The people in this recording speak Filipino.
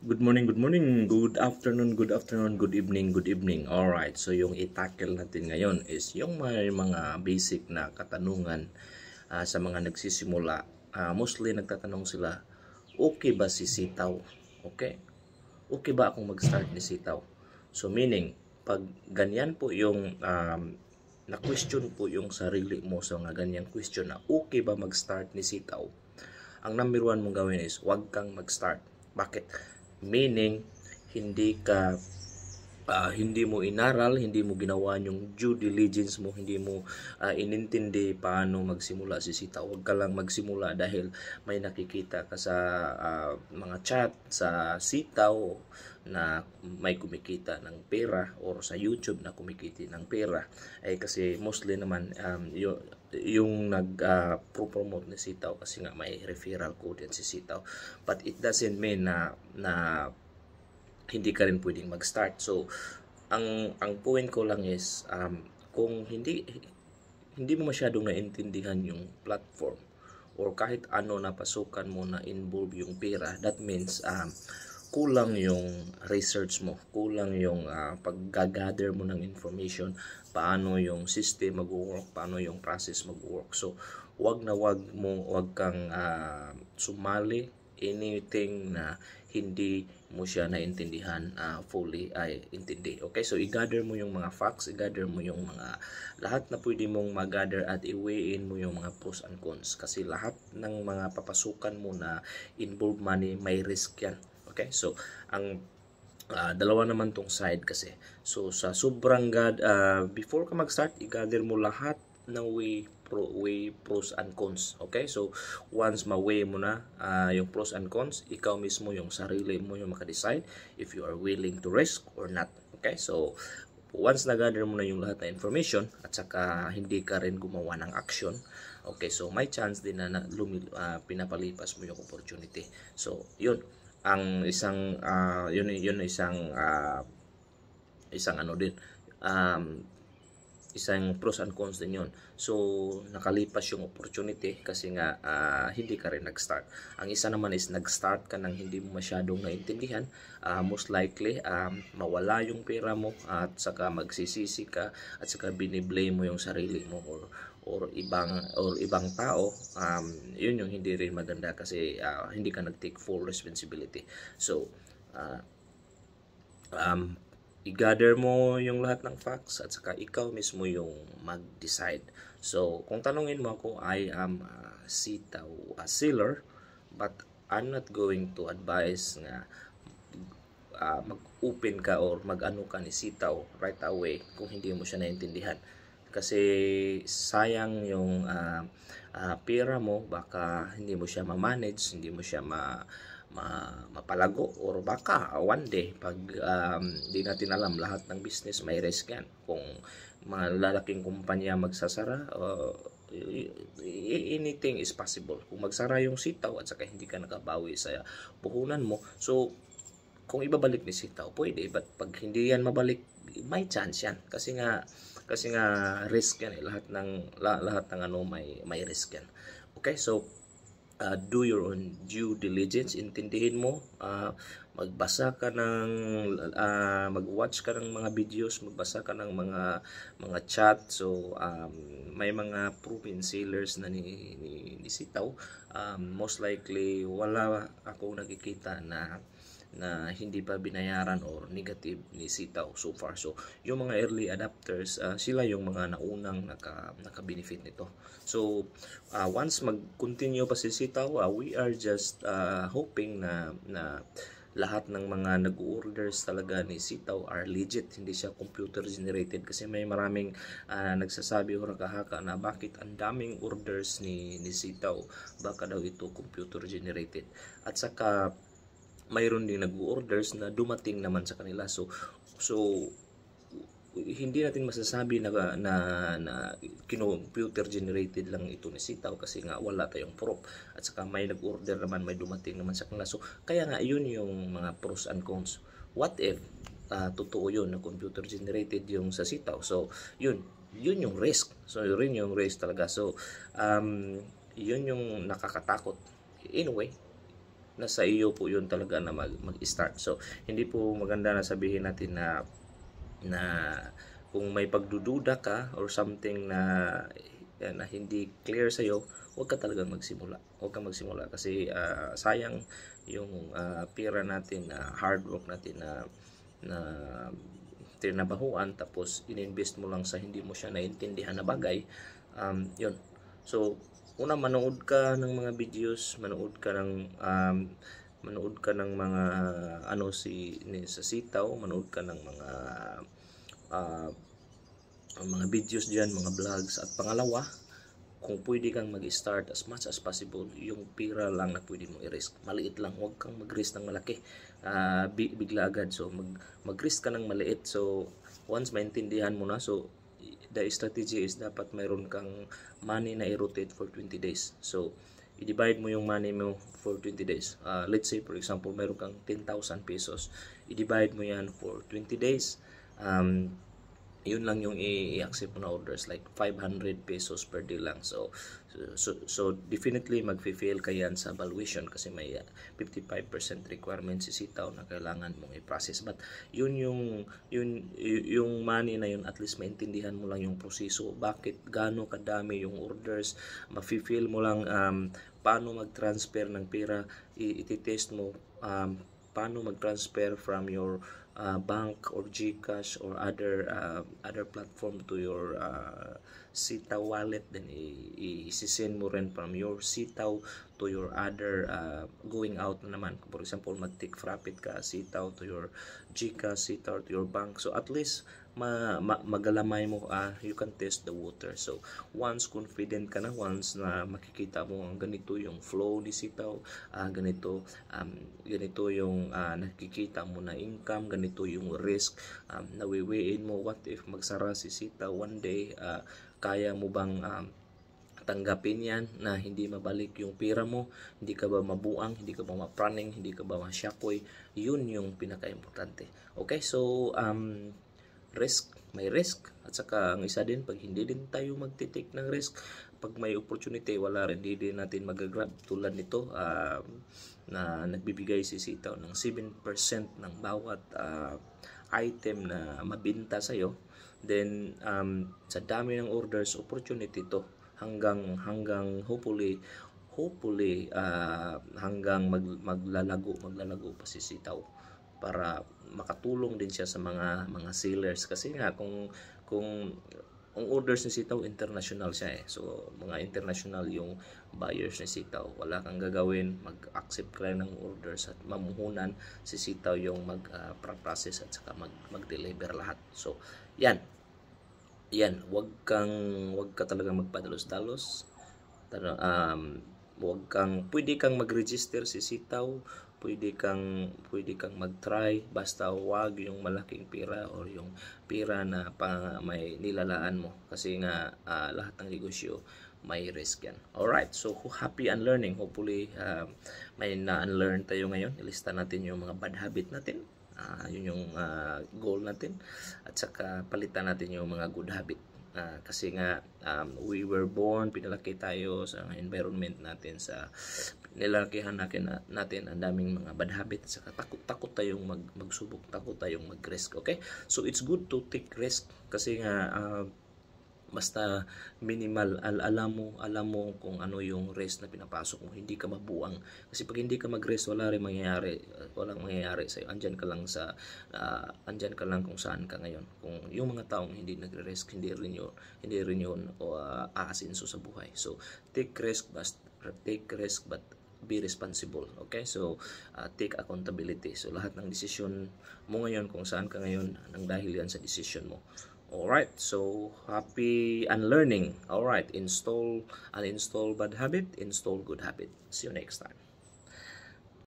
Good morning, good morning, good afternoon, good afternoon, good evening, good evening. All right, so yung itackle natin ngayon is yung may mga basic na katanungan uh, sa mga nagsisimula. Uh, mostly nagtatanong sila, okay ba si sitaw? Okay? Okay ba akong mag-start ni sitaw? So meaning, pag ganyan po yung um, na-question po yung sarili mo sa mga ganyang question na okay ba mag-start ni sitaw? Ang number one mong gawin is, huwag kang mag-start. Bakit? Meaning, hindi ka uh, hindi mo inaral, hindi mo ginawa yung due diligence mo, hindi mo uh, inintindi paano magsimula si sisita. Huwag ka lang magsimula dahil may nakikita ka sa uh, mga chat, sa sitaw, na may kumikita ng pera or sa YouTube na kumikita ng pera ay eh, kasi mostly naman um, yung, yung nag-promote ah, uh, ni Sitaw kasi nga may referral code yan si Sitaw but it doesn't mean na, na hindi ka rin pwedeng mag-start so ang ang point ko lang is um, kung hindi hindi mo masyadong naintindihan yung platform or kahit ano na pasukan mo na involve yung pera that means um, kulang yung research mo, kulang yung uh, ah, pag-gather mo ng information, paano yung system mag-work, paano yung process mag-work. So, wag na wag mo, wag kang uh, sumali anything na hindi mo siya naintindihan uh, fully ay intindi. Okay, so i-gather mo yung mga facts, i-gather mo yung mga lahat na pwede mong mag-gather at i-weighin mo yung mga pros and cons kasi lahat ng mga papasukan mo na involve money may risk yan. Okay, so ang uh, dalawa naman tong side kasi. So sa sobrang God, uh, ah, before ka mag-start, i-gather mo lahat ng way pro way pros and cons okay so once ma-weigh mo na uh, yung pros and cons ikaw mismo yung sarili mo yung maka-decide if you are willing to risk or not okay so once nagather mo na yung lahat na information at saka hindi ka rin gumawa ng action okay so may chance din na, na lumil, uh, pinapalipas mo yung opportunity so yun ang isang uh, yun yun isang uh, isang ano din um, isang pros and cons din yun so nakalipas yung opportunity kasi nga uh, hindi ka rin nag-start ang isa naman is nag-start ka nang hindi mo masyadong naintindihan uh, most likely um, mawala yung pera mo at saka magsisisi ka at saka biniblame mo yung sarili mo or or ibang or ibang tao um, yun yung hindi rin maganda kasi uh, hindi ka nag-take full responsibility so uh, um, i-gather mo yung lahat ng facts at saka ikaw mismo yung mag-decide. So, kung tanungin mo ako, I am a sitaw, a sealer, but I'm not going to advise na uh, mag-open ka or mag-ano ka ni sitaw right away kung hindi mo siya naintindihan kasi sayang yung uh, uh, pera mo baka hindi mo siya ma-manage hindi mo siya ma, ma mapalago or baka one day pag um, di natin alam lahat ng business may risk yan kung mga malalaking kumpanya magsasara uh, anything is possible kung magsara yung sitaw at saka hindi ka nakabawi sa puhunan mo so kung ibabalik ni sitaw pwede but pag hindi yan mabalik may chance yan kasi nga kasi nga risk yan eh. Lahat ng, lahat ng ano may, may risk yan. Okay, so uh, do your own due diligence intindihin mo uh, magbasa ka ng uh, mag-watch ka ng mga videos magbasa ka ng mga mga chat so um, may mga proven sellers na ni, ni, ni sitaw um, most likely wala ako nakikita na na hindi pa binayaran or negative ni sitaw so far. So, yung mga early adapters, uh, sila yung mga naunang naka, naka-benefit nito. So, uh, once mag-continue pa si sitaw, uh, we are just uh, hoping na, na lahat ng mga nag-orders talaga ni Sitaw are legit. Hindi siya computer generated kasi may maraming uh, nagsasabi o rakahaka na bakit ang daming orders ni, ni Sitaw. Baka daw ito computer generated. At saka mayroon ding nag-orders na dumating naman sa kanila. So, so hindi natin masasabi na, na, na computer generated lang ito ni Sitaw kasi nga wala tayong prop at saka may nag-order naman, may dumating naman sa kanila. So, kaya nga yun yung mga pros and cons. What if uh, totoo yun na computer generated yung sa Sitaw? So, yun, yun yung risk. So, yun yung risk talaga. So, um, yun yung nakakatakot. Anyway, nasa iyo po yun talaga na mag, mag-start. So, hindi po maganda na sabihin natin na na kung may pagdududa ka or something na eh, na hindi clear sa iyo, huwag ka talagang magsimula. Huwag ka magsimula kasi uh, sayang yung uh, pira natin na uh, hard work natin na na trinabahuan tapos ininvest mo lang sa hindi mo siya naintindihan na bagay. Um, yun. So, una manood ka ng mga videos, manood ka ng um, manood ka ng mga ano si ni, sa sitaw, manood ka ng mga uh, mga videos diyan, mga vlogs at pangalawa, kung pwede kang mag-start as much as possible, yung pira lang na pwede mong i-risk. Maliit lang, huwag kang mag-risk ng malaki. Uh, bigla agad. So, mag, risk ka ng maliit. So, once maintindihan mo na, so, the strategy is dapat mayroon kang money na i-rotate for 20 days. So, i-divide mo yung money mo for 20 days. Uh, let's say, for example, mayroon kang 10,000 pesos. I-divide mo yan for 20 days. Um, yun lang yung i-accept na orders like 500 pesos per day lang so so, so definitely magfi-fail ka yan sa valuation kasi may 55% uh, requirement si sitaw na kailangan mong i-process but yun yung yun yung money na yun at least maintindihan mo lang yung proseso bakit gaano kadami yung orders mafi-fail mo lang um, paano mag-transfer ng pera i-test mo um, paano mag-transfer from your uh, bank or GCash or other uh, other platform to your uh, Sitaw wallet then i-send mo rin from your Sitaw to your other uh, going out na naman for example mag-take profit ka Sitaw to your GCash Sitaw to your bank so at least ma, ma, magalamay mo, ah, you can test the water. So, once confident ka na, once na makikita mo ang ganito yung flow ni sitaw, ah, ganito, um, ganito yung ah, nakikita mo na income, ganito yung risk, um, nawiwiin mo, what if magsara si sitaw one day, ah, kaya mo bang um, tanggapin yan na hindi mabalik yung pira mo, hindi ka ba mabuang, hindi ka ba mapraning, hindi ka ba masyakoy, yun yung pinaka-importante. Okay, so um, risk, may risk. At saka ang isa din, pag hindi din tayo magtitake ng risk, pag may opportunity, wala rin, hindi din natin magagrab. Tulad nito, uh, na nagbibigay si Sitaw ng 7% ng bawat uh, item na mabinta sa'yo. Then, um, sa dami ng orders, opportunity to hanggang hanggang hopefully hopefully uh, hanggang mag, maglalago maglalago pa si Sitaw para makatulong din siya sa mga mga sellers kasi nga kung kung ang orders ni sitaw international siya eh. So mga international yung buyers ni sitaw. Wala kang gagawin, mag-accept ka lang ng orders at mamuhunan si sitaw yung mag-process ah, uh, at saka mag mag-deliver lahat. So yan. Yan, wag kang wag ka talaga magpadalos-dalos. Um, wag kang pwede kang mag-register si sitaw pwede kang pwede kang mag-try basta huwag yung malaking pira or yung pira na pa may nilalaan mo kasi nga uh, lahat ng negosyo may risk yan. Alright, so happy unlearning. Hopefully, uh, may na-unlearn tayo ngayon. Ilista natin yung mga bad habit natin. Uh, yun yung uh, goal natin. At saka palitan natin yung mga good habit. Uh, kasi nga, um, we were born, pinalaki tayo sa environment natin, sa lalakihan natin, natin ang daming mga bad habits saka takot-takot tayong mag, magsubok, takot tayong mag-risk, okay? So it's good to take risk kasi nga uh, basta minimal al alam mo alam mo kung ano yung risk na pinapasok mo hindi ka mabuang kasi pag hindi ka mag-risk wala rin mangyayari ah, wala nang mangyayari sa andiyan ka lang sa uh, ah, andiyan ka lang kung saan ka ngayon kung yung mga taong hindi nagre-risk hindi rin yun hindi rin yun o uh, aasinso sa buhay so take risk but take risk but be responsible. Okay? So, uh, take accountability. So, lahat ng decision mo ngayon, kung saan ka ngayon, ang dahil yan sa decision mo. Alright, so happy unlearning. Alright, install, uninstall bad habit, install good habit. See you next time.